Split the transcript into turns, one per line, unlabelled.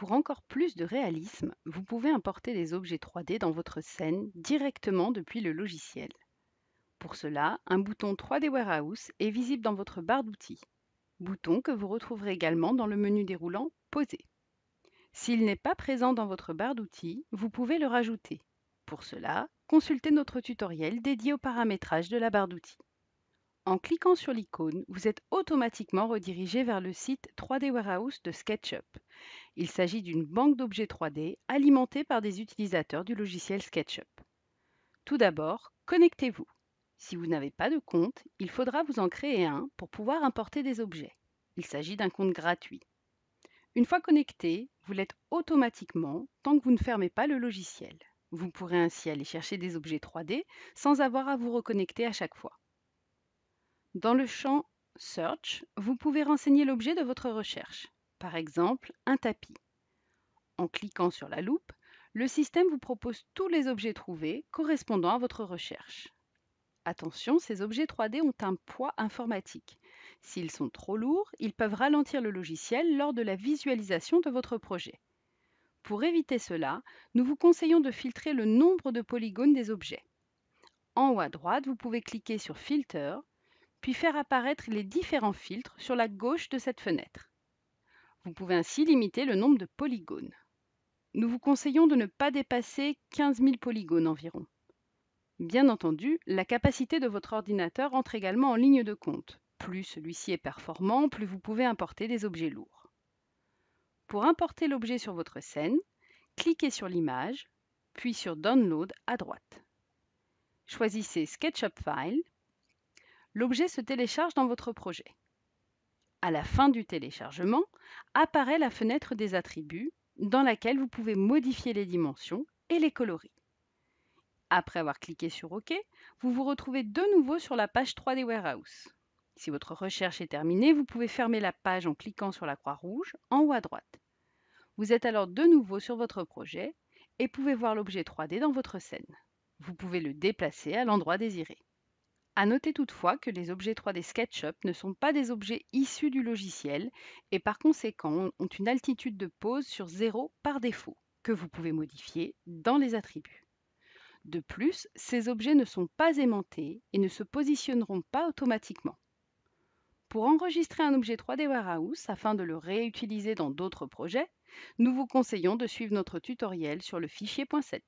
Pour encore plus de réalisme, vous pouvez importer des objets 3D dans votre scène directement depuis le logiciel. Pour cela, un bouton 3D Warehouse est visible dans votre barre d'outils, bouton que vous retrouverez également dans le menu déroulant Poser. S'il n'est pas présent dans votre barre d'outils, vous pouvez le rajouter. Pour cela, consultez notre tutoriel dédié au paramétrage de la barre d'outils. En cliquant sur l'icône, vous êtes automatiquement redirigé vers le site 3D Warehouse de SketchUp, il s'agit d'une banque d'objets 3D alimentée par des utilisateurs du logiciel SketchUp. Tout d'abord, connectez-vous. Si vous n'avez pas de compte, il faudra vous en créer un pour pouvoir importer des objets. Il s'agit d'un compte gratuit. Une fois connecté, vous l'êtes automatiquement tant que vous ne fermez pas le logiciel. Vous pourrez ainsi aller chercher des objets 3D sans avoir à vous reconnecter à chaque fois. Dans le champ Search, vous pouvez renseigner l'objet de votre recherche par exemple un tapis. En cliquant sur la loupe, le système vous propose tous les objets trouvés correspondant à votre recherche. Attention, ces objets 3D ont un poids informatique. S'ils sont trop lourds, ils peuvent ralentir le logiciel lors de la visualisation de votre projet. Pour éviter cela, nous vous conseillons de filtrer le nombre de polygones des objets. En haut à droite, vous pouvez cliquer sur Filter, puis faire apparaître les différents filtres sur la gauche de cette fenêtre. Vous pouvez ainsi limiter le nombre de polygones. Nous vous conseillons de ne pas dépasser 15 000 polygones environ. Bien entendu, la capacité de votre ordinateur entre également en ligne de compte. Plus celui-ci est performant, plus vous pouvez importer des objets lourds. Pour importer l'objet sur votre scène, cliquez sur l'image, puis sur Download à droite. Choisissez SketchUp File. L'objet se télécharge dans votre projet. À la fin du téléchargement, apparaît la fenêtre des attributs dans laquelle vous pouvez modifier les dimensions et les coloris. Après avoir cliqué sur OK, vous vous retrouvez de nouveau sur la page 3D Warehouse. Si votre recherche est terminée, vous pouvez fermer la page en cliquant sur la croix rouge en haut à droite. Vous êtes alors de nouveau sur votre projet et pouvez voir l'objet 3D dans votre scène. Vous pouvez le déplacer à l'endroit désiré. À noter toutefois que les objets 3D SketchUp ne sont pas des objets issus du logiciel et par conséquent ont une altitude de pose sur 0 par défaut, que vous pouvez modifier dans les attributs. De plus, ces objets ne sont pas aimantés et ne se positionneront pas automatiquement. Pour enregistrer un objet 3D Warehouse afin de le réutiliser dans d'autres projets, nous vous conseillons de suivre notre tutoriel sur le .7.